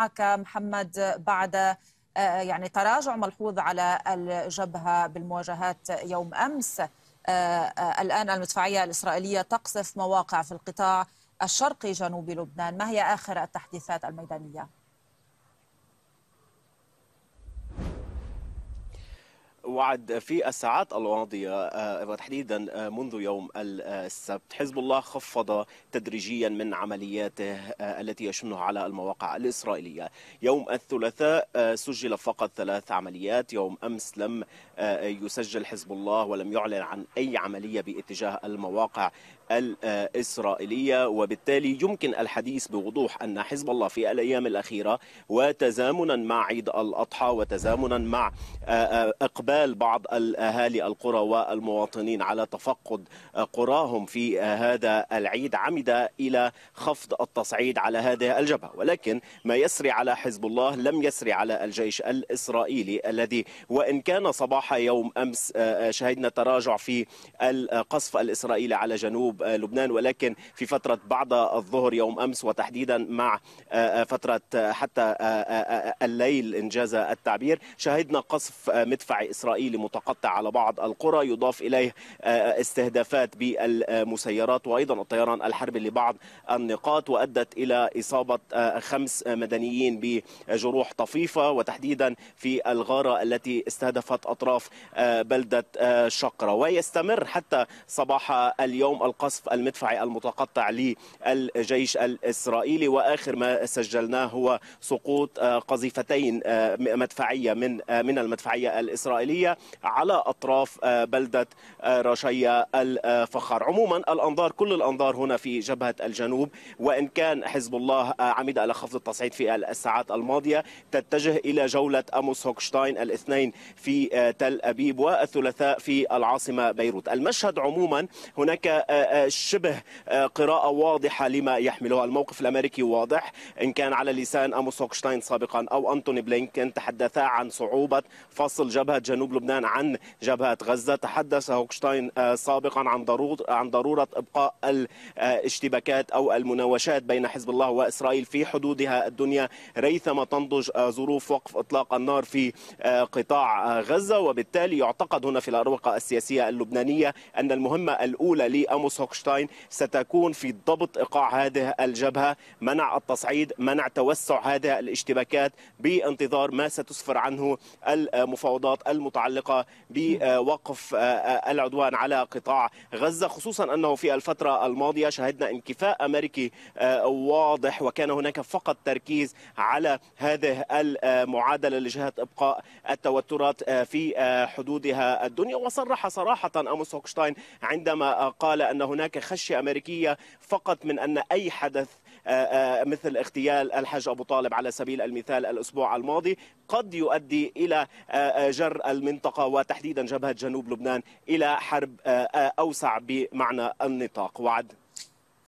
معك محمد بعد آه، يعني تراجع ملحوظ على الجبهة بالمواجهات يوم أمس آه، آه، الآن المدفعية الإسرائيلية تقصف مواقع في القطاع الشرقي جنوب لبنان ما هي آخر التحديثات الميدانية؟ وعد في الساعات الماضية وتحديدا آه، آه، منذ يوم السبت حزب الله خفض تدريجيا من عملياته آه، التي يشنها على المواقع الإسرائيلية يوم الثلاثاء سجل فقط ثلاث عمليات يوم أمس لم يسجل حزب الله ولم يعلن عن أي عملية باتجاه المواقع الإسرائيلية وبالتالي يمكن الحديث بوضوح أن حزب الله في الأيام الأخيرة وتزامنا مع عيد الأضحى وتزامنا مع إقبال إقبال بعض الأهالي القرى والمواطنين على تفقد قراهم في هذا العيد عمد إلى خفض التصعيد على هذه الجبهة ولكن ما يسري على حزب الله لم يسري على الجيش الإسرائيلي الذي وإن كان صباح يوم أمس آه، آه، شهدنا تراجع في القصف الإسرائيلي على جنوب آه، لبنان ولكن في فترة بعد الظهر يوم أمس وتحديدا مع فترة حتى الليل إنجاز التعبير شهدنا قصف مدفع إسرائيلي إسرائيلي متقطع على بعض القرى يضاف إليه آه، آه، استهدافات بالمسيرات وأيضا الطيران الحربي لبعض النقاط وأدت إلى إصابة آه، خمس مدنيين بجروح طفيفة وتحديدا في الغارة التي استهدفت أطراف بلدة شقرة ويستمر حتى صباح اليوم القصف المدفعي المتقطع للجيش الإسرائيلي وآخر ما سجلناه هو سقوط قذيفتين مدفعية من من المدفعية الإسرائيلية السياسية على أطراف آه، بلدة آه، رشيا الفخار عموما الأنظار كل الأنظار هنا في جبهة الجنوب وإن كان حزب الله آه، عمد إلى خفض التصعيد في الساعات الماضية تتجه إلى جولة أموس هوكشتاين الاثنين في تل أبيب والثلاثاء في العاصمة بيروت المشهد عموما هناك شبه قراءة واضحة لما يحمله الموقف الأمريكي واضح إن كان على لسان أموس هوكشتاين سابقا أو أنتوني بلينكن تحدثا عن صعوبة فصل جبهة جنوب جنوب لبنان عن جبهة غزة تحدث هوكشتاين آه، سابقا عن ضرورة عن ضرورة إبقاء الاشتباكات أو المناوشات بين حزب الله وإسرائيل في حدودها الدنيا ريثما تنضج آه، ظروف وقف إطلاق النار في آه، قطاع غزة وبالتالي يعتقد هنا في الأروقة السياسية اللبنانية أن المهمة الأولى لأموس هوكشتاين ستكون في ضبط إيقاع هذه الجبهة منع التصعيد منع توسع هذه الاشتباكات بانتظار ما ستسفر عنه المفاوضات المتطورة المتعلقة بوقف آه، آه، العدوان على قطاع غزة خصوصا أنه في الفترة الماضية شهدنا انكفاء أمريكي آه، واضح وكان هناك فقط تركيز على هذه المعادلة لجهة إبقاء التوترات في حدودها الدنيا وصرح صراحة أموس هوكشتاين عندما قال أن هناك خشية أمريكية فقط من أن أي حدث آه، آه، مثل اغتيال الحاج ابو طالب على سبيل المثال الاسبوع الماضي قد يؤدي الى آه، جر المنطقه وتحديدا جبهه جنوب لبنان الى حرب اوسع بمعنى النطاق وعد